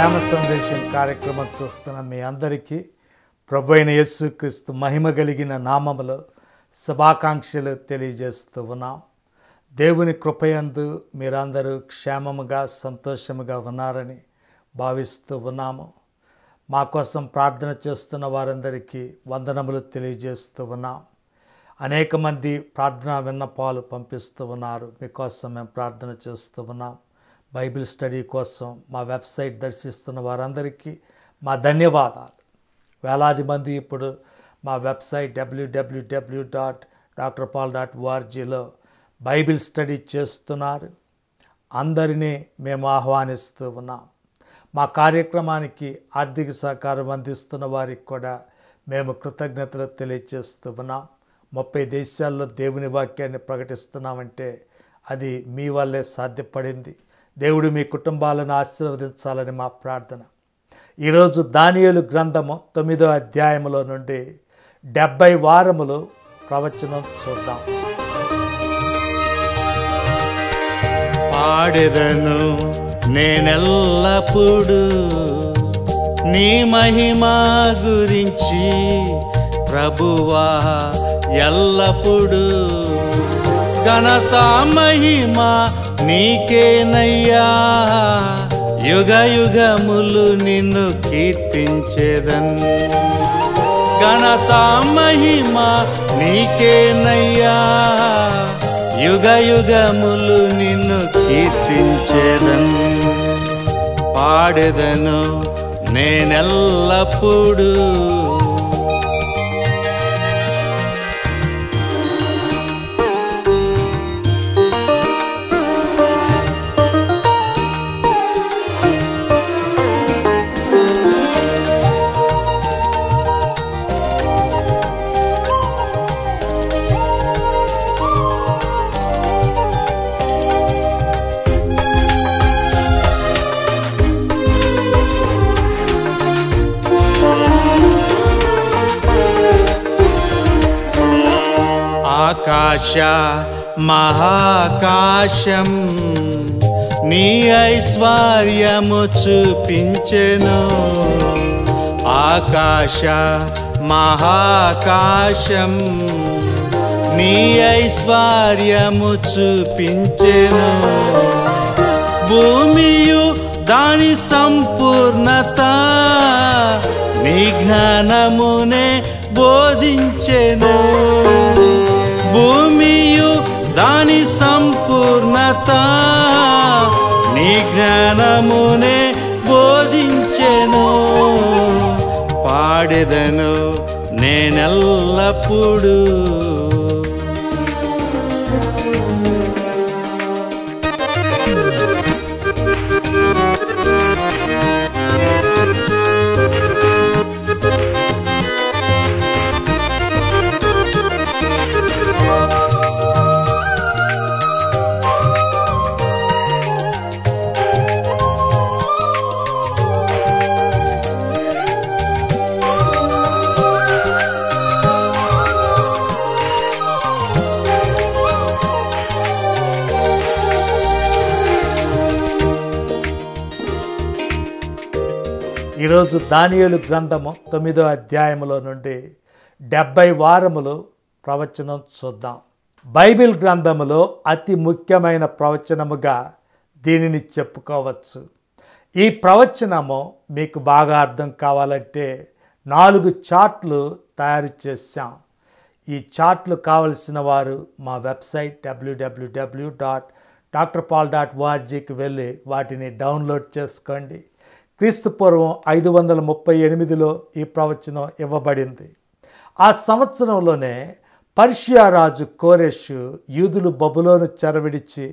ప్రేమ సందేశం కార్యక్రమం చూస్తున్న మీ అందరికీ ప్రభు అయిన యేసుక్రీస్తు మహిమ కలిగిన నామములు శుభాకాంక్షలు తెలియజేస్తూ ఉన్నాం దేవుని కృపయందు మీరందరూ క్షేమముగా సంతోషముగా ఉన్నారని భావిస్తూ ఉన్నాము మా కోసం ప్రార్థన చేస్తున్న వారందరికీ వందనములు తెలియజేస్తూ ఉన్నాం అనేక మంది ప్రార్థనా విన్నపాలు పంపిస్తూ ఉన్నారు మీకోసం మేము ప్రార్థన చేస్తూ ఉన్నాం బైబిల్ స్టడీ కోసం మా వెబ్సైట్ దర్శిస్తున్న వారందరికీ మా ధన్యవాదాలు వేలాది మంది ఇప్పుడు మా website WWW dot doctor Paul dot ఓఆర్జీలో బైబిల్ స్టడీ చేస్తున్నారు అందరినీ మేము ఆహ్వానిస్తూ ఉన్నాం మా కార్యక్రమానికి ఆర్థిక సహకారం అందిస్తున్న వారికి కూడా మేము కృతజ్ఞతలు తెలియజేస్తూ ఉన్నాం ముప్పై దేశాల్లో దేవుని వాక్యాన్ని ప్రకటిస్తున్నామంటే అది మీ వల్లే సాధ్యపడింది దేవుడు మీ కుటుంబాలను ఆశీర్వదించాలని మా ప్రార్థన ఈరోజు దానియలు గ్రంథము తొమ్మిదో అధ్యాయంలో నుండి డెబ్బై వారములు ప్రవచనం చూద్దాం పాడెదను నేనెల్లప్పుడు నీ మహిమా గురించి ప్రభువా ఎల్లప్పుడూ ఘనత మహిమ నీకేనయ్యా యుగ యుగములు నిన్ను కీర్తించేదన్ ఘనత మహిమ నీకేనయ్యా యుగ యుగములు నిన్ను కీర్తించేదన్ పాడెదను నేనెల్లప్పుడూ ఆకాశ మహాకాశం నీ ఐశ్వర్యము చూపించెను ఆకాశ మహాకాశం నీ ఐశ్వర్యము చూపించెను భూమియు దాని సంపూర్ణత నీ జ్ఞానమునే బోధించెను భూమియు దాని సంపూర్ణత నీ జ్ఞానమునే బోధించెను పాడెదను నేనెల్లప్పుడూ ఈరోజు దానియలు గ్రంథము తొమ్మిదో అధ్యాయములో నుండి డెబ్బై వారములు ప్రవచనం చూద్దాం బైబిల్ గ్రంథములో అతి ముఖ్యమైన ప్రవచనముగా దీనిని చెప్పుకోవచ్చు ఈ ప్రవచనము మీకు బాగా అర్థం కావాలంటే నాలుగు చార్ట్లు తయారు చేశాం ఈ చార్ట్లు కావలసిన వారు మా website WWW dot doctor Paul dot ఓఆర్జీకి వెళ్ళి వాటిని డౌన్లోడ్ చేసుకోండి క్రీస్తుపూర్వం ఐదు వందల ముప్పై ఎనిమిదిలో ఈ ప్రవచనం ఇవ్వబడింది ఆ సంవత్సరంలోనే పర్షియా రాజు కోరేష్ యూదులు బబులోను చెరవిడిచి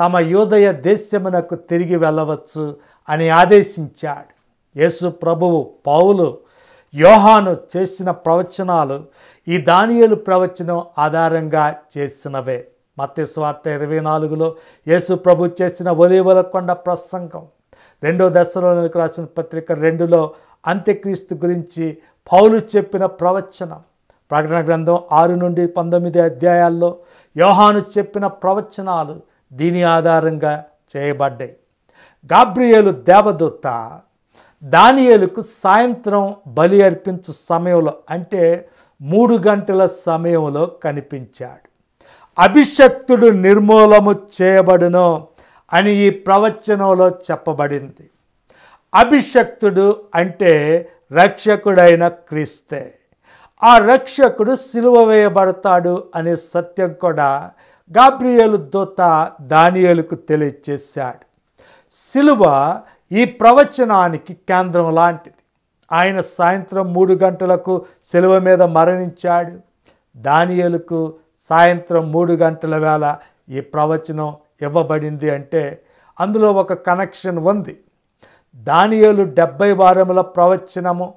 తమ యూదయ దేశమునకు తిరిగి వెళ్ళవచ్చు అని ఆదేశించాడు యేసు ప్రభువు పౌలు యోహాను చేసిన ప్రవచనాలు ఈ దానియలు ప్రవచనం ఆధారంగా చేసినవే స్వార్థ ఇరవై నాలుగులో యేసు ప్రభు చేసిన ఒలివల కొండ ప్రసంగం రెండో దశలో రాసిన పత్రిక రెండులో అంత్యక్రీస్తు గురించి పౌలు చెప్పిన ప్రవచనం ప్రకటన గ్రంథం ఆరు నుండి పంతొమ్మిది అధ్యాయాల్లో యోహాను చెప్పిన ప్రవచనాలు దీని ఆధారంగా చేయబడ్డాయి గాబ్రియేలు దేవదూత దానియేలకు సాయంత్రం బలి అర్పించు సమయంలో అంటే మూడు గంటల సమయంలో కనిపించాడు అభిషక్తుడు నిర్మూలము చేయబడినో అని ఈ ప్రవచనంలో చెప్పబడింది అభిషక్తుడు అంటే రక్షకుడైన క్రీస్తే ఆ రక్షకుడు సిలువ వేయబడతాడు అనే సత్యం కూడా గాబ్రియలు దూత దానియలకు తెలియచేశాడు సిలువ ఈ ప్రవచనానికి కేంద్రం లాంటిది ఆయన సాయంత్రం మూడు గంటలకు సెలవు మీద మరణించాడు దానియలకు సాయంత్రం మూడు గంటల వేళ ఈ ప్రవచనం ఇవ్వబడింది అంటే అందులో ఒక కనెక్షన్ ఉంది దానియోలు డెబ్బై వారముల ప్రవచనము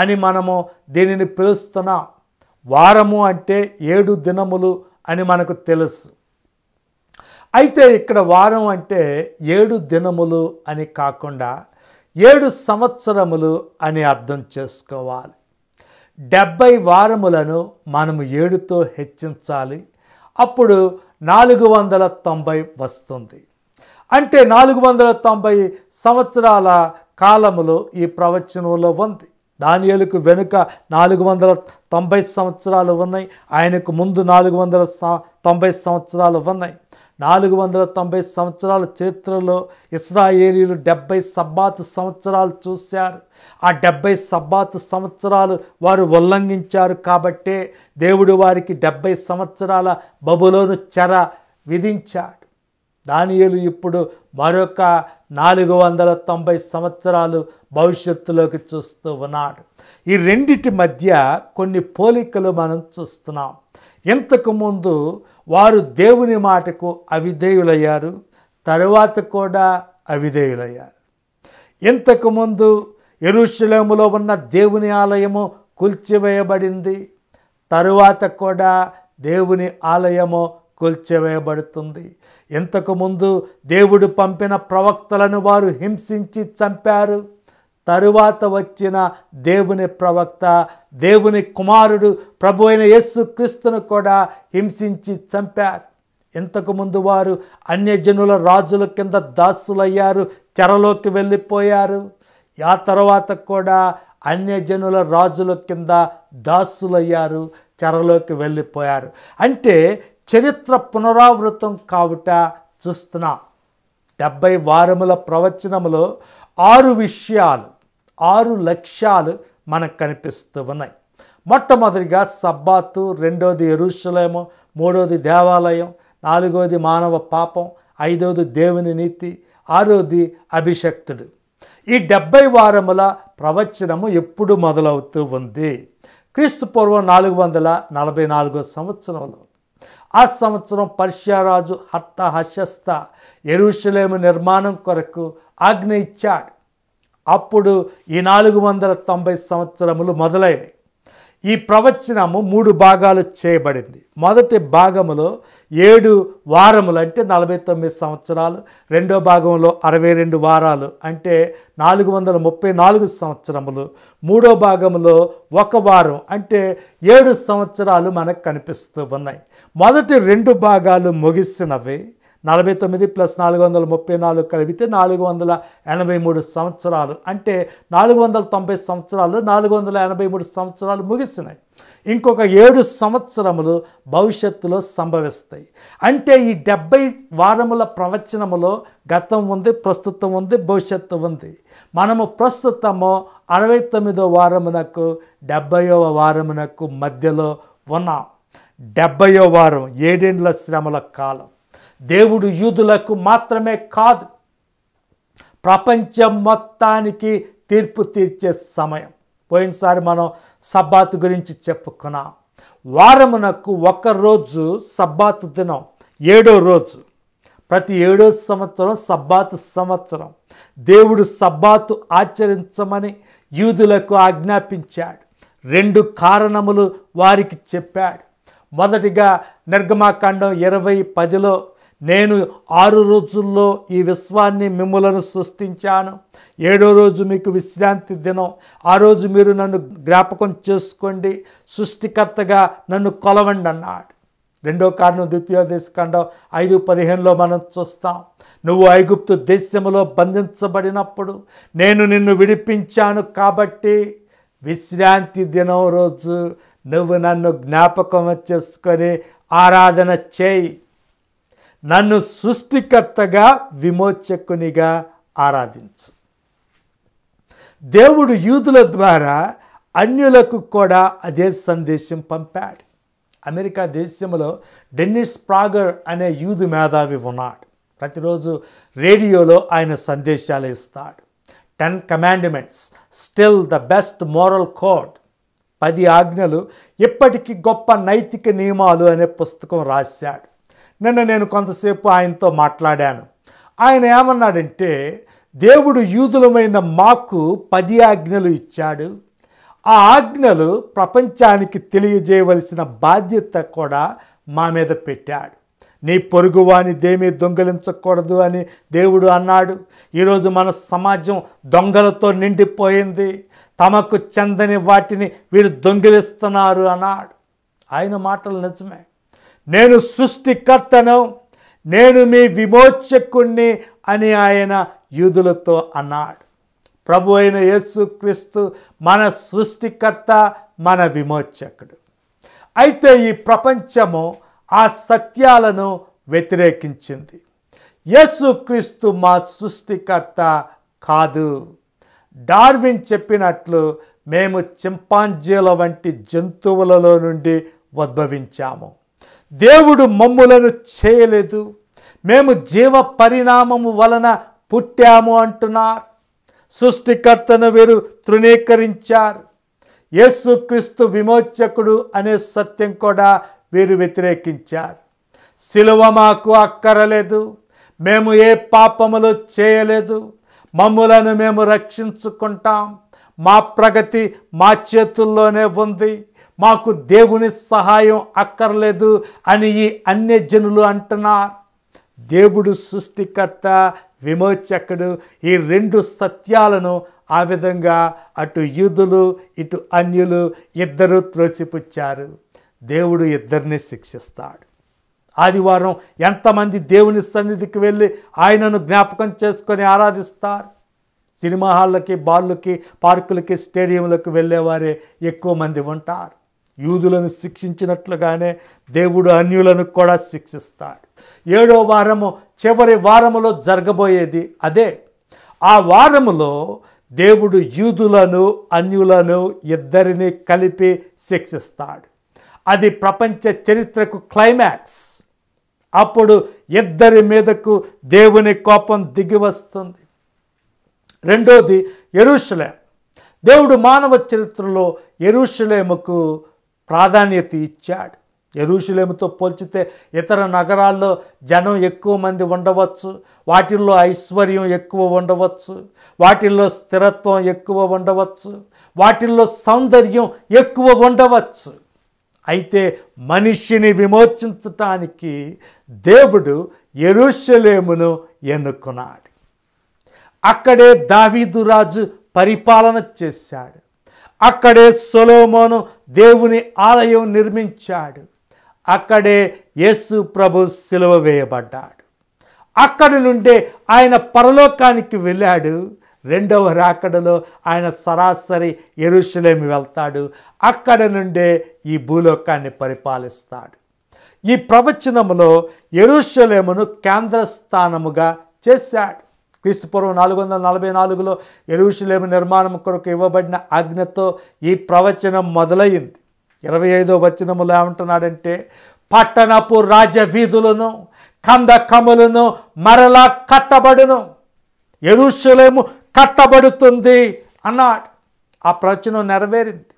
అని మనము దీనిని పిలుస్తున్నాం వారము అంటే ఏడు దినములు అని మనకు తెలుసు అయితే ఇక్కడ వారం అంటే ఏడు దినములు అని కాకుండా ఏడు సంవత్సరములు అని అర్థం చేసుకోవాలి డెబ్బై వారములను మనము ఏడుతో హెచ్చించాలి అప్పుడు నాలుగు వందల తొంభై వస్తుంది అంటే నాలుగు వందల తొంభై సంవత్సరాల కాలములో ఈ ప్రవచనంలో ఉంది దానియలకు వెనుక నాలుగు వందల తొంభై సంవత్సరాలు ఉన్నాయి ఆయనకు ముందు నాలుగు వందల తొంభై సంవత్సరాలు ఉన్నాయి నాలుగు వందల తొంభై సంవత్సరాల చరిత్రలో ఇస్రాయేలీలు డెబ్బై సబ్బాత్ సంవత్సరాలు చూశారు ఆ డెబ్బై సబ్బాత్ సంవత్సరాలు వారు ఉల్లంఘించారు కాబట్టే దేవుడు వారికి డెబ్బై సంవత్సరాల బబులోను చెర విధించాడు దానియలు ఇప్పుడు మరొక నాలుగు వందల తొంభై సంవత్సరాలు భవిష్యత్తులోకి చూస్తూ ఉన్నాడు ఈ రెండిటి మధ్య కొన్ని పోలికలు మనం చూస్తున్నాం ఇంతకుముందు వారు దేవుని మాటకు అవిధేయులయ్యారు తరువాత కూడా అవిధేయులయ్యారు ఇంతకుముందు ఎరుషులేములో ఉన్న దేవుని ఆలయము కుల్చివేయబడింది తరువాత కూడా దేవుని ఆలయము కుల్చివేయబడుతుంది ఇంతకుముందు దేవుడు పంపిన ప్రవక్తలను వారు హింసించి చంపారు తరువాత వచ్చిన దేవుని ప్రవక్త దేవుని కుమారుడు ప్రభు అయిన యేసు క్రీస్తును కూడా హింసించి చంపారు ఇంతకుముందు వారు అన్యజనుల రాజుల కింద దాసులయ్యారు చెరలోకి వెళ్ళిపోయారు ఆ తర్వాత కూడా అన్యజనుల రాజుల కింద దాసులయ్యారు చెరలోకి వెళ్ళిపోయారు అంటే చరిత్ర పునరావృతం కావుట చూస్తున్నా డెబ్బై వారముల ప్రవచనములో ఆరు విషయాలు ఆరు లక్ష్యాలు మనకు కనిపిస్తూ ఉన్నాయి మొట్టమొదటిగా సబ్బాతు రెండోది ఎరుషలేము మూడోది దేవాలయం నాలుగోది మానవ పాపం ఐదోది దేవుని నీతి ఆరోది అభిషక్తుడు ఈ డెబ్బై వారముల ప్రవచనము ఎప్పుడు మొదలవుతూ ఉంది క్రీస్తు పూర్వం నాలుగు వందల నలభై నాలుగో సంవత్సరంలో ఆ సంవత్సరం పర్షియారాజు హత్త హశస్త ఎరుషలేము నిర్మాణం కొరకు ఆజ్ఞ ఇచ్చాడు అప్పుడు ఈ నాలుగు వందల తొంభై సంవత్సరములు మొదలైనవి ఈ ప్రవచనము మూడు భాగాలు చేయబడింది మొదటి భాగములో ఏడు వారములు అంటే నలభై తొమ్మిది సంవత్సరాలు రెండో భాగంలో అరవై రెండు వారాలు అంటే నాలుగు వందల ముప్పై నాలుగు సంవత్సరములు మూడో భాగంలో ఒక వారం అంటే ఏడు సంవత్సరాలు మనకు కనిపిస్తూ ఉన్నాయి మొదటి రెండు భాగాలు ముగిసినవి నలభై తొమ్మిది ప్లస్ నాలుగు వందల ముప్పై నాలుగు కలిపితే నాలుగు వందల ఎనభై మూడు సంవత్సరాలు అంటే నాలుగు వందల తొంభై సంవత్సరాలు నాలుగు వందల ఎనభై మూడు సంవత్సరాలు ముగిసినాయి ఇంకొక ఏడు సంవత్సరములు భవిష్యత్తులో సంభవిస్తాయి అంటే ఈ డెబ్బై వారముల ప్రవచనములో గతం ఉంది ప్రస్తుతం ఉంది భవిష్యత్తు ఉంది మనము ప్రస్తుతము అరవై తొమ్మిదో వారమునకు డెబ్బైవ వారమునకు మధ్యలో ఉన్నాం డెబ్బయో వారం ఏడేండ్ల శ్రమల కాలం దేవుడు యూదులకు మాత్రమే కాదు ప్రపంచం మొత్తానికి తీర్పు తీర్చే సమయం పోయినసారి మనం సబ్బాత్ గురించి చెప్పుకున్నాం వారమునకు ఒకరోజు సబ్బాత్ దినం ఏడో రోజు ప్రతి ఏడో సంవత్సరం సబ్బాతు సంవత్సరం దేవుడు సబ్బాతు ఆచరించమని యూదులకు ఆజ్ఞాపించాడు రెండు కారణములు వారికి చెప్పాడు మొదటిగా నిర్గమాకాండం ఇరవై పదిలో నేను ఆరు రోజుల్లో ఈ విశ్వాన్ని మిమ్మలను సృష్టించాను ఏడో రోజు మీకు విశ్రాంతి దినం ఆ రోజు మీరు నన్ను జ్ఞాపకం చేసుకోండి సృష్టికర్తగా నన్ను కొలవండి అన్నాడు రెండో కారణం ద్వితీయోదేశకాండం ఐదు పదిహేనులో మనం చూస్తాం నువ్వు ఐగుప్తు దేశంలో బంధించబడినప్పుడు నేను నిన్ను విడిపించాను కాబట్టి విశ్రాంతి దినం రోజు నువ్వు నన్ను జ్ఞాపకం చేసుకొని ఆరాధన చేయి నన్ను సృష్టికర్తగా విమోచకునిగా ఆరాధించు దేవుడు యూదుల ద్వారా అన్యులకు కూడా అదే సందేశం పంపాడు అమెరికా దేశంలో డెన్నిస్ ప్రాగర్ అనే యూదు మేధావి ఉన్నాడు ప్రతిరోజు రేడియోలో ఆయన సందేశాలు ఇస్తాడు ten commandments still the best moral code పది ఆజ్ఞలు ఇప్పటికీ గొప్ప నైతిక నియమాలు అనే పుస్తకం రాశాడు నిన్న నేను కొంతసేపు ఆయనతో మాట్లాడాను ఆయన ఏమన్నాడంటే దేవుడు యూదులమైన మాకు పది ఆజ్ఞలు ఇచ్చాడు ఆ ఆజ్ఞలు ప్రపంచానికి తెలియజేయవలసిన బాధ్యత కూడా మా మీద పెట్టాడు నీ పొరుగువాని దేమీ దొంగలించకూడదు అని దేవుడు అన్నాడు ఈరోజు మన సమాజం దొంగలతో నిండిపోయింది తమకు చెందని వాటిని వీరు దొంగిలిస్తున్నారు అన్నాడు ఆయన మాటలు నిజమే నేను సృష్టికర్తను నేను మీ విమోచకుణ్ణి అని ఆయన యూదులతో అన్నాడు ప్రభు అయిన యేసుక్రీస్తు మన సృష్టికర్త మన విమోచకుడు అయితే ఈ ప్రపంచము ఆ సత్యాలను వ్యతిరేకించింది యేసుక్రీస్తు మా సృష్టికర్త కాదు డార్విన్ చెప్పినట్లు మేము చింపాంజీల వంటి జంతువులలో నుండి ఉద్భవించాము దేవుడు మమ్ములను చేయలేదు మేము జీవ పరిణామము వలన పుట్టాము అంటున్నారు సృష్టికర్తను వీరు తృణీకరించారు యేసుక్రీస్తు విమోచకుడు అనే సత్యం కూడా వీరు వ్యతిరేకించారు శిలువ మాకు అక్కరలేదు మేము ఏ పాపములు చేయలేదు మమ్ములను మేము రక్షించుకుంటాం మా ప్రగతి మా చేతుల్లోనే ఉంది మాకు దేవుని సహాయం అక్కర్లేదు అని ఈ జనులు అంటున్నారు దేవుడు సృష్టికర్త విమోచకుడు ఈ రెండు సత్యాలను ఆ విధంగా అటు యూదులు ఇటు అన్యులు ఇద్దరు త్రోసిపుచ్చారు దేవుడు ఇద్దరిని శిక్షిస్తాడు ఆదివారం ఎంతమంది దేవుని సన్నిధికి వెళ్ళి ఆయనను జ్ఞాపకం చేసుకొని ఆరాధిస్తారు సినిమా హాళ్ళకి బార్లకి పార్కులకి స్టేడియంలకు వెళ్ళేవారే ఎక్కువ మంది ఉంటారు యూదులను శిక్షించినట్లుగానే దేవుడు అన్యులను కూడా శిక్షిస్తాడు ఏడో వారము చివరి వారములో జరగబోయేది అదే ఆ వారములో దేవుడు యూదులను అన్యులను ఇద్దరిని కలిపి శిక్షిస్తాడు అది ప్రపంచ చరిత్రకు క్లైమాక్స్ అప్పుడు ఇద్దరి మీదకు దేవుని కోపం దిగి వస్తుంది రెండోది ఎరుషులేం దేవుడు మానవ చరిత్రలో ఎరుషులేముకు ప్రాధాన్యత ఇచ్చాడు ఎరుషులేముతో పోల్చితే ఇతర నగరాల్లో జనం ఎక్కువ మంది ఉండవచ్చు వాటిల్లో ఐశ్వర్యం ఎక్కువ ఉండవచ్చు వాటిల్లో స్థిరత్వం ఎక్కువ ఉండవచ్చు వాటిల్లో సౌందర్యం ఎక్కువ ఉండవచ్చు అయితే మనిషిని విమోచించటానికి దేవుడు ఎరుషులేమును ఎన్నుకున్నాడు అక్కడే దావీదురాజు పరిపాలన చేశాడు అక్కడే సొలోమోను దేవుని ఆలయం నిర్మించాడు అక్కడే యేసు ప్రభు సిలువ వేయబడ్డాడు అక్కడి నుండే ఆయన పరలోకానికి వెళ్ళాడు రెండవ రాకడలో ఆయన సరాసరి ఎరుషులేమి వెళ్తాడు అక్కడ నుండే ఈ భూలోకాన్ని పరిపాలిస్తాడు ఈ ప్రవచనములో ఎరుశలేమును కేంద్రస్థానముగా చేశాడు క్రీస్తుపూర్వం నాలుగు వందల నలభై నాలుగులో ఎరుషులేము నిర్మాణం కొరకు ఇవ్వబడిన ఆజ్ఞతో ఈ ప్రవచనం మొదలైంది ఇరవై ఐదో వచనములు ఏమంటున్నాడంటే పట్టణపు రాజ వీధులను కందకములను మరలా కట్టబడును ఎరుషులేము కట్టబడుతుంది అన్నాడు ఆ ప్రవచనం నెరవేరింది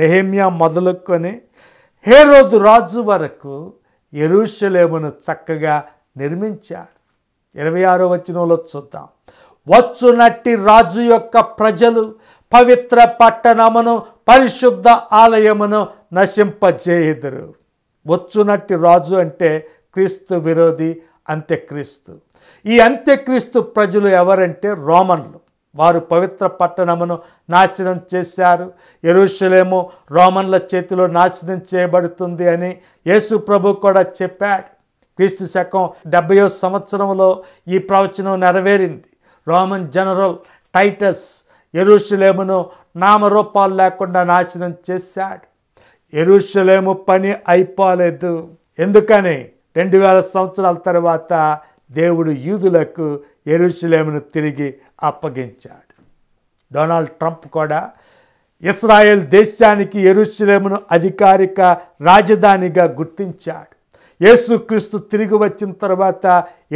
నెహిమ్యా మొదలుకొని హేరోదు రాజు వరకు ఎరుషులేమును చక్కగా నిర్మించాడు ఇరవై ఆరో వచ్చినంలో చూద్దాం వచ్చునట్టి రాజు యొక్క ప్రజలు పవిత్ర పట్టణమును పరిశుద్ధ ఆలయమును నశింపజేయుదురు వచ్చునట్టి రాజు అంటే క్రీస్తు విరోధి అంత్యక్రీస్తు ఈ అంత్యక్రీస్తు ప్రజలు ఎవరంటే రోమన్లు వారు పవిత్ర పట్టణమును నాశనం చేశారు ఎరుషులేమో రోమన్ల చేతిలో నాశనం చేయబడుతుంది అని యేసు ప్రభు కూడా చెప్పాడు క్రీస్తు శకం డెబ్బయో సంవత్సరంలో ఈ ప్రవచనం నెరవేరింది రోమన్ జనరల్ టైటస్ ఎరుషులేమును నామరూపాలు లేకుండా నాశనం చేశాడు ఎరుషులేము పని అయిపోలేదు ఎందుకని రెండు వేల సంవత్సరాల తర్వాత దేవుడు యూదులకు ఎరుషులేమును తిరిగి అప్పగించాడు డొనాల్డ్ ట్రంప్ కూడా ఇస్రాయెల్ దేశానికి ఎరుషులేమును అధికారిక రాజధానిగా గుర్తించాడు యేసుక్రీస్తు తిరిగి వచ్చిన తర్వాత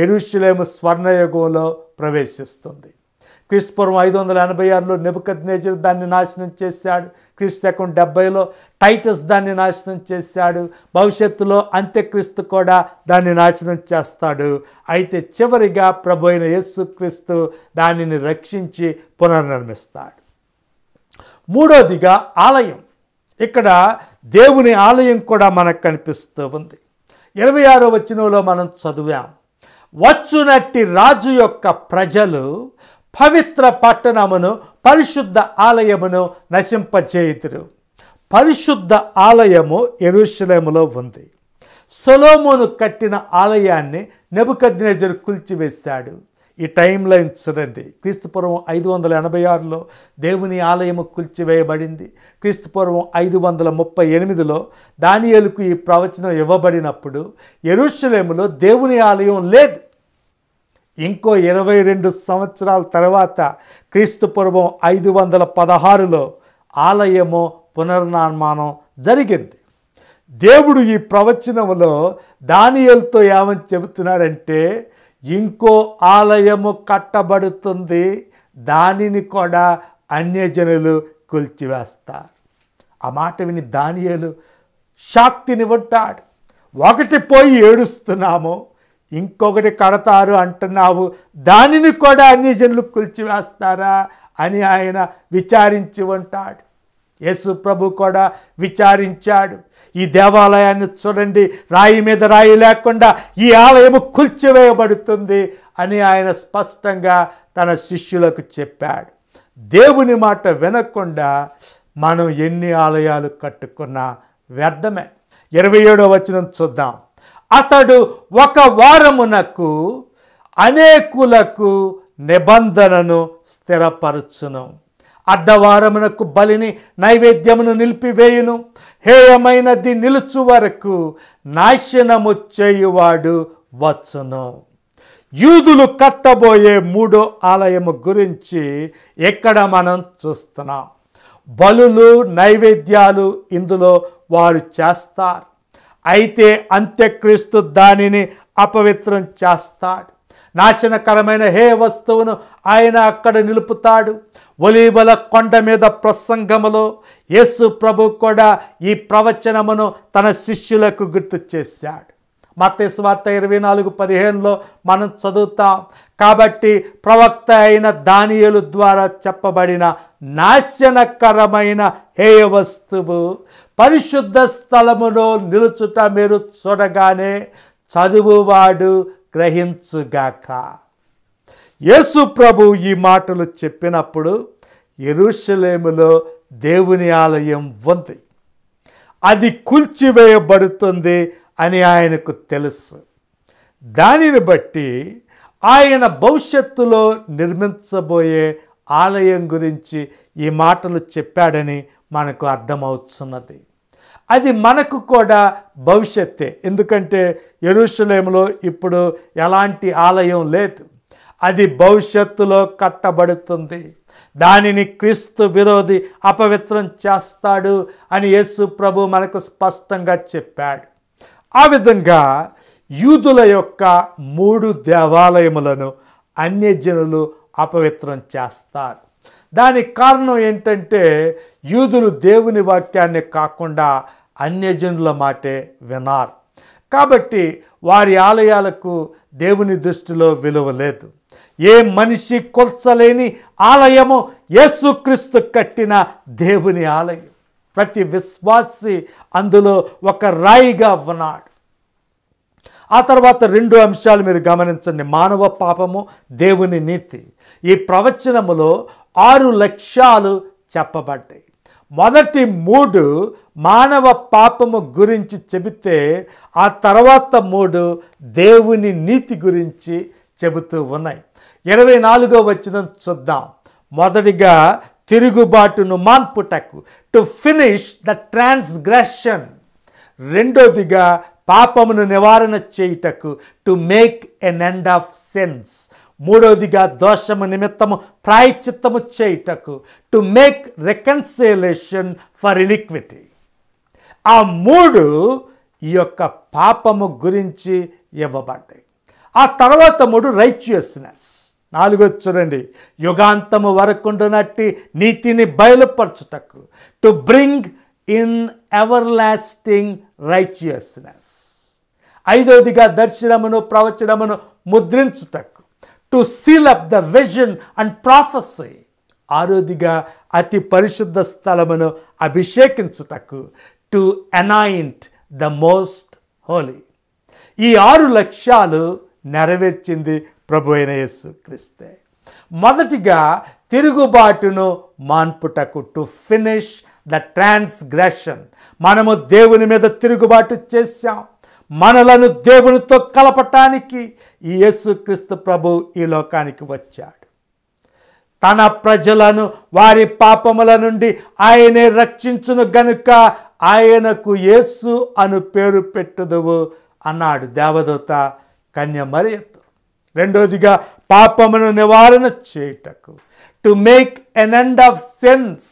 ఎరుషులేము స్వర్ణయుగంలో ప్రవేశిస్తుంది క్రీస్తుపూర్వం ఐదు వందల ఎనభై ఆరులో నిపుకద్ నేజర్ దాన్ని నాశనం చేశాడు క్రీస్తు ఎకం డెబ్బైలో టైటస్ దాన్ని నాశనం చేశాడు భవిష్యత్తులో అంత్యక్రీస్తు కూడా దాన్ని నాశనం చేస్తాడు అయితే చివరిగా ప్రభు అయిన యేసుక్రీస్తు దానిని రక్షించి పునర్నిర్మిస్తాడు మూడోదిగా ఆలయం ఇక్కడ దేవుని ఆలయం కూడా మనకు కనిపిస్తూ ఉంది ఇరవై ఆరో వచనంలో మనం చదివాం వచ్చునట్టి రాజు యొక్క ప్రజలు పవిత్ర పట్టణమును పరిశుద్ధ ఆలయమును నశింపచేయుతురు పరిశుద్ధ ఆలయము ఎరుశలములో ఉంది సొలోమును కట్టిన ఆలయాన్ని నెబుకద్నేజర్ కుల్చివేశాడు ఈ టైం లైన్ చూడండి క్రీస్తుపూర్వం ఐదు వందల ఎనభై ఆరులో దేవుని ఆలయము కుల్చివేయబడింది క్రీస్తుపూర్వం ఐదు వందల ముప్పై ఎనిమిదిలో దానియలకు ఈ ప్రవచనం ఇవ్వబడినప్పుడు ఎరుషులేములో దేవుని ఆలయం లేదు ఇంకో ఇరవై రెండు సంవత్సరాల తర్వాత క్రీస్తుపూర్వం ఐదు వందల పదహారులో ఆలయము పునర్నిర్మాణం జరిగింది దేవుడు ఈ ప్రవచనంలో దానియలతో ఏమని చెబుతున్నాడంటే ఇంకో ఆలయము కట్టబడుతుంది దానిని కూడా అన్యజనులు కూల్చివేస్తారు ఆ మాట విని దానియలు శాక్తినివ్వంటాడు ఒకటి పోయి ఏడుస్తున్నాము ఇంకొకటి కడతారు అంటున్నావు దానిని కూడా అన్యజనులు కూల్చివేస్తారా అని ఆయన విచారించి ఉంటాడు యేసు ప్రభు కూడా విచారించాడు ఈ దేవాలయాన్ని చూడండి రాయి మీద రాయి లేకుండా ఈ ఆలయము కుల్చివేయబడుతుంది అని ఆయన స్పష్టంగా తన శిష్యులకు చెప్పాడు దేవుని మాట వినకుండా మనం ఎన్ని ఆలయాలు కట్టుకున్నా వ్యర్థమే ఇరవై ఏడో వచనం చూద్దాం అతడు ఒక వారమునకు అనేకులకు నిబంధనను స్థిరపరచును అడ్డవారమునకు బలిని నైవేద్యమును నిలిపివేయును హేయమైనది నిలుచు వరకు నాశనము చేయువాడు వచ్చును యూదులు కట్టబోయే మూడో ఆలయము గురించి ఎక్కడ మనం చూస్తున్నాం బలులు నైవేద్యాలు ఇందులో వారు చేస్తారు అయితే అంత్యక్రీస్తు దానిని అపవిత్రం చేస్తాడు నాశనకరమైన హే వస్తువును ఆయన అక్కడ నిలుపుతాడు ఒలీవల కొండ మీద ప్రసంగములో యేసు ప్రభు కూడా ఈ ప్రవచనమును తన శిష్యులకు గుర్తు చేశాడు మతేశ్వార్త ఇరవై నాలుగు పదిహేనులో మనం చదువుతాం కాబట్టి ప్రవక్త అయిన దానియలు ద్వారా చెప్పబడిన నాశనకరమైన హేయ వస్తువు పరిశుద్ధ స్థలములో నిలుచుట మీరు చూడగానే చదువువాడు గ్రహించుగాక యేసు ప్రభు ఈ మాటలు చెప్పినప్పుడు ఎరుషలేములో దేవుని ఆలయం ఉంది అది కూల్చివేయబడుతుంది అని ఆయనకు తెలుసు దానిని బట్టి ఆయన భవిష్యత్తులో నిర్మించబోయే ఆలయం గురించి ఈ మాటలు చెప్పాడని మనకు అర్థమవుతున్నది అది మనకు కూడా భవిష్యత్తే ఎందుకంటే ఎరుషలేములో ఇప్పుడు ఎలాంటి ఆలయం లేదు అది భవిష్యత్తులో కట్టబడుతుంది దానిని క్రీస్తు విరోధి అపవిత్రం చేస్తాడు అని యేసు ప్రభు మనకు స్పష్టంగా చెప్పాడు ఆ విధంగా యూదుల యొక్క మూడు దేవాలయములను అన్యజనులు అపవిత్రం చేస్తారు దానికి కారణం ఏంటంటే యూదులు దేవుని వాక్యాన్ని కాకుండా అన్యజనుల మాటే వినారు కాబట్టి వారి ఆలయాలకు దేవుని దృష్టిలో విలువ లేదు ఏ మనిషి కొల్చలేని ఆలయము యేసుక్రీస్తు కట్టిన దేవుని ఆలయం ప్రతి విశ్వాసి అందులో ఒక రాయిగా ఉన్నాడు ఆ తర్వాత రెండు అంశాలు మీరు గమనించండి మానవ పాపము దేవుని నీతి ఈ ప్రవచనములో ఆరు లక్ష్యాలు చెప్పబడ్డాయి మొదటి మూడు మానవ పాపము గురించి చెబితే ఆ తర్వాత మూడు దేవుని నీతి గురించి చెబుతూ ఉన్నాయి ఇరవై నాలుగో వచ్చిన చూద్దాం మొదటిగా తిరుగుబాటును మాన్పుటకు టు ఫినిష్ ద ట్రాన్స్గ్రెషన్ రెండోదిగా పాపమును నివారణ చేయుటకు to make an end of sins మూడవదిగా దోషము నిమిత్తము ప్రాయచిత్తము చేయుటకు to make reconciliation for iniquity ఆ మూడు ఈ యొక్క పాపము గురించి ఇవ్వబడ్డాయి ఆ తర్వాత మూడు రైచియస్నెస్ నాలుగో చూడండి యుగాంతము వరకుండునట్టి నీతిని బయలుపరచుటకు to bring in everlasting righteousness ఐదవదిగా దర్శనమును ప్రవచనమును ముద్రించుటకు to seal up the vision and prophecy ఆరోదిగా అతి పరిశుద్ధ స్థలమును అభిషేకించుటకు to anoint the most holy ఈ ఆరు లక్ష్యాలు నెరవేర్చింది ప్రభు అయిన యేసు క్రిస్తే మొదటిగా తిరుగుబాటును మాన్పుటకు టు ఫినిష్ ద ట్రాన్స్గ్రెషన్ మనము దేవుని మీద తిరుగుబాటు చేశాం మనలను దేవునితో కలపటానికి యేసుక్రీస్తు ప్రభు ఈ లోకానికి వచ్చాడు తన ప్రజలను వారి పాపముల నుండి ఆయనే రక్షించును గనుక ఆయనకు యేసు అను పేరు పెట్టుదువు అన్నాడు దేవదూత కన్యమరియతో రెండోదిగా పాపమును నివారణ చేయుటకు to make an end of sins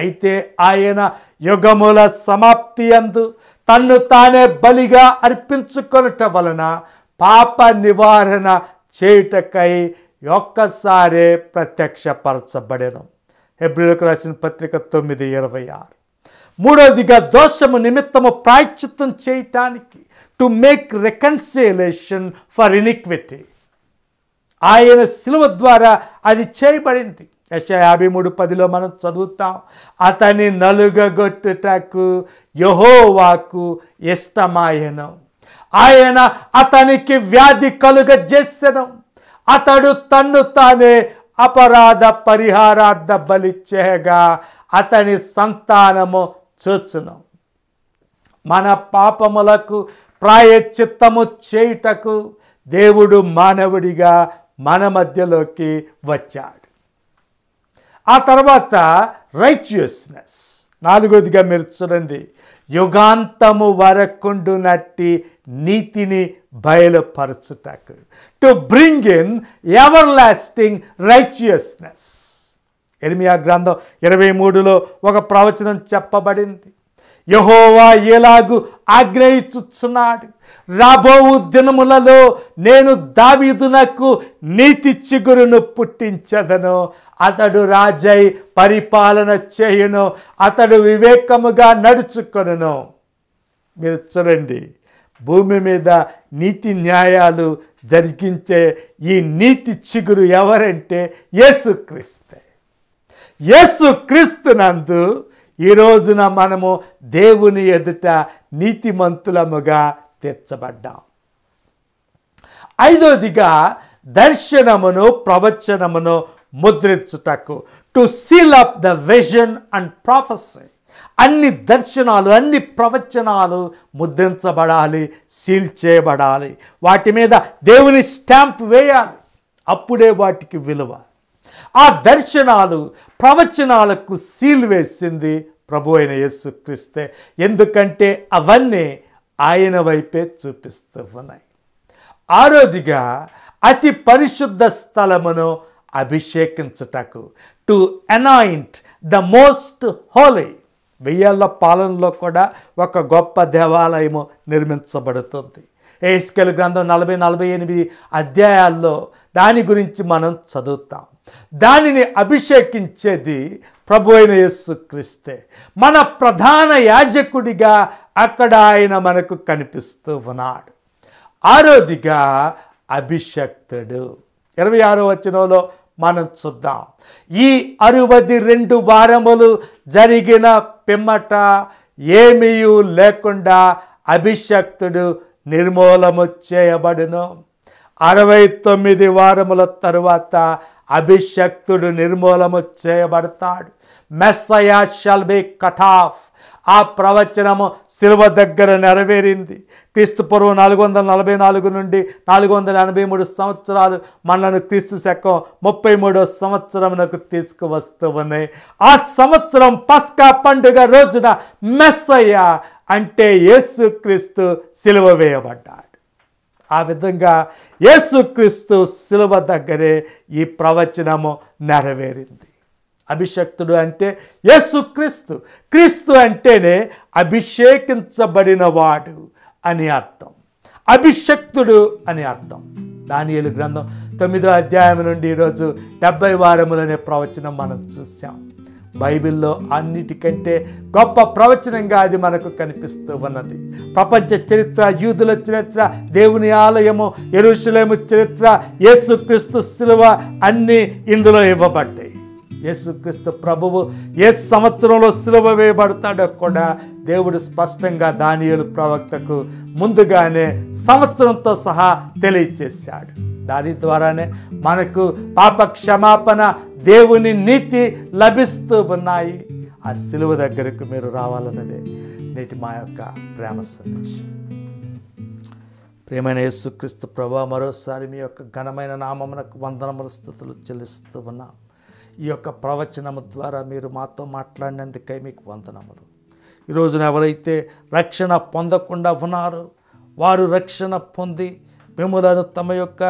అయితే ఆయన యుగముల సమాప్తి అందు తన్ను తానే బలిగా అర్పించుకొనుట వలన పాప నివారణ చేయుటకై ఒక్కసారే ప్రత్యక్షపరచబడను హెబ్రిలకు రాసిన పత్రిక తొమ్మిది ఇరవై ఆరు మూడవదిగా దోషము నిమిత్తము ప్రాయచిత్తం చేయటానికి to make reconciliation for iniquity ఆయన సిలువ ద్వారా అది చేయబడింది యశ యాభై మూడు పదిలో మనం చదువుతాం అతని నలుగగొట్టుటకు యహోవాకు ఇష్టమాయనం ఆయన అతనికి వ్యాధి కలుగజేసడం అతడు తన్ను తానే అపరాధ పరిహారార్థ బలి చేయగా అతని సంతానము చూచును మన పాపములకు ప్రాయచిత్తము చేయుటకు దేవుడు మానవుడిగా మన మధ్యలోకి వచ్చాడు ఆ తర్వాత రైచియస్నెస్ నాలుగోదిగా మీరు చూడండి యుగాంతము నట్టి నీతిని బయలుపరచుటకు to bring in everlasting righteousness ఎనిమియా గ్రంథం ఇరవై మూడులో ఒక ప్రవచనం చెప్పబడింది యహోవా ఎలాగూ ఆగ్రహించుచున్నాడు రాబోవు దినములలో నేను దావీదునకు నీతి చిగురును పుట్టించదను అతడు రాజై పరిపాలన చేయును అతడు వివేకముగా నడుచుకొనును మీరు చూడండి భూమి మీద నీతి న్యాయాలు జరిగించే ఈ నీతి చిగురు ఎవరంటే యేసుక్రీస్తే యేసుక్రీస్తునందు ఈ రోజున మనము దేవుని ఎదుట నీతిమంతులముగా తీర్చబడ్డాం ఐదోదిగా దర్శనమును ప్రవచనమును ముద్రించుటకు to seal up the vision and prophecy అన్ని దర్శనాలు అన్ని ప్రవచనాలు ముద్రించబడాలి సీల్ చేయబడాలి వాటి మీద దేవుని స్టాంప్ వేయాలి అప్పుడే వాటికి విలువ ఆ దర్శనాలు ప్రవచనాలకు సీల్ వేసింది ప్రభు అయిన క్రిస్తే ఎందుకంటే అవన్నీ ఆయన వైపే చూపిస్తూ ఉన్నాయి ఆరోదిగా అతి పరిశుద్ధ స్థలమును అభిషేకించుటకు to anoint the most holy వెయ్యాల పాలనలో కూడా ఒక గొప్ప దేవాలయము నిర్మించబడుతుంది ఏస్కెల్ గ్రంథం నలభై నలభై ఎనిమిది అధ్యాయాల్లో దాని గురించి మనం చదువుతాం దానిని అభిషేకించేది ప్రభు అయిన క్రిస్తే మన ప్రధాన యాజకుడిగా అక్కడ ఆయన మనకు కనిపిస్తూ ఉన్నాడు ఆరోదిగా అభిషక్తుడు ఇరవై ఆరో వచనంలో మనం చూద్దాం ఈ అరవది రెండు వారములు జరిగిన పిమ్మట ఏమీ లేకుండా అభిషక్తుడు నిర్మూలము చేయబడును అరవై తొమ్మిది వారముల తరువాత అభిషక్తుడు నిర్మూలము చేయబడతాడు Messiah shall be cut off ఆ ప్రవచనము శిలువ దగ్గర నెరవేరింది క్రీస్తు పూర్వం నాలుగు వందల నలభై నాలుగు నుండి నాలుగు వందల ఎనభై మూడు సంవత్సరాలు మనను క్రీస్తు శకం ముప్పై మూడో సంవత్సరమునకు తీసుకువస్తూ ఉన్నాయి ఆ సంవత్సరం పస్కా పండుగ రోజున మెస్సయ్య అంటే యేసుక్రీస్తు సిలువ వేయబడ్డాడు ఆ విధంగా యేసుక్రీస్తు శిలువ దగ్గరే ఈ ప్రవచనము నెరవేరింది అభిషక్తుడు అంటే యేసుక్రీస్తు క్రీస్తు అంటేనే అభిషేకించబడినవాడు అని అర్థం అభిషక్తుడు అని అర్థం దానియలు గ్రంథం తొమ్మిదో అధ్యాయం నుండి ఈరోజు డెబ్బై వారములనే ప్రవచనం మనం చూసాం బైబిల్లో అన్నిటికంటే గొప్ప ప్రవచనంగా అది మనకు కనిపిస్తూ ఉన్నది ప్రపంచ చరిత్ర యూదుల చరిత్ర దేవుని ఆలయము ఎరుషులేము చరిత్ర యేసుక్రీస్తు శిలువ అన్నీ ఇందులో ఇవ్వబడ్డాయి యేసుక్రీస్తు ప్రభువు ఏ సంవత్సరంలో సిలువ వేయబడతాడో కూడా దేవుడు స్పష్టంగా దానియులు ప్రవక్తకు ముందుగానే సంవత్సరంతో సహా తెలియచేశాడు దాని ద్వారానే మనకు పాప క్షమాపణ దేవుని నీతి లభిస్తూ ఉన్నాయి ఆ సిలువ దగ్గరకు మీరు రావాలన్నదే నేటి మా యొక్క ప్రేమ సందేశం ప్రేమైన యేసుక్రీస్తు ప్రభా మరోసారి మీ యొక్క ఘనమైన నామమునకు వందనముల స్థుతులు చెల్లిస్తూ ఉన్నాం ఈ యొక్క ప్రవచనము ద్వారా మీరు మాతో మాట్లాడినందుకై మీకు వందనములు ఈరోజున ఎవరైతే రక్షణ పొందకుండా ఉన్నారు వారు రక్షణ పొంది మిమ్మలను తమ యొక్క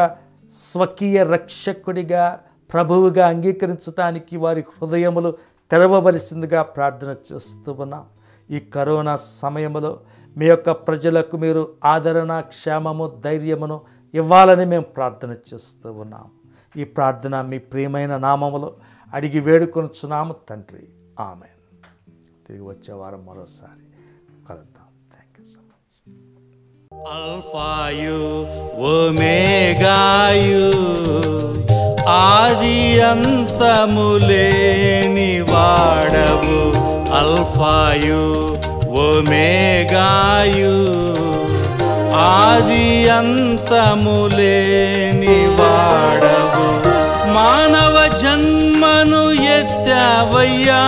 స్వకీయ రక్షకుడిగా ప్రభువుగా అంగీకరించడానికి వారి హృదయములు తెరవవలసిందిగా ప్రార్థన చేస్తూ ఉన్నాం ఈ కరోనా సమయంలో మీ యొక్క ప్రజలకు మీరు ఆదరణ క్షేమము ధైర్యమును ఇవ్వాలని మేము ప్రార్థన చేస్తూ ఉన్నాం ఈ ప్రార్థన మీ ప్రియమైన నామములో అడిగి వేడుకొనుచున్నాము తండ్రి ఆమె తిరిగి వచ్చే వారం మరోసారి కలుద్దాం అల్ఫాయు ఒమేగాయు ఆది అంతములేని వాడవు అల్ఫాయు ఒమేగాయు ఆది అంతములేని వాడవు మానవ జన్మను ఎత్తావయ్యా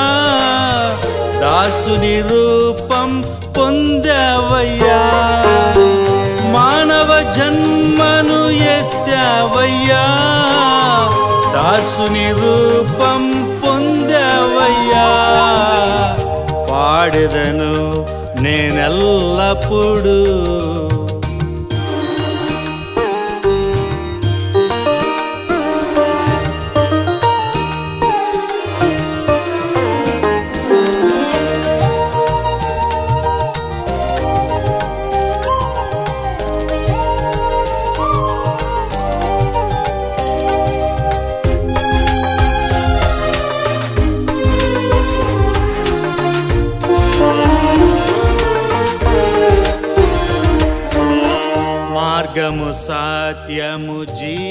దాసుని రూపం పొందవయ్యా ಮಾನವ ಜನ್ಮನು ಎತ್ತವಯ್ಯಾ ದಾಸು ಪಾಡಿದನು ನೇನೆಲ್ಲ ಪುಡು amo de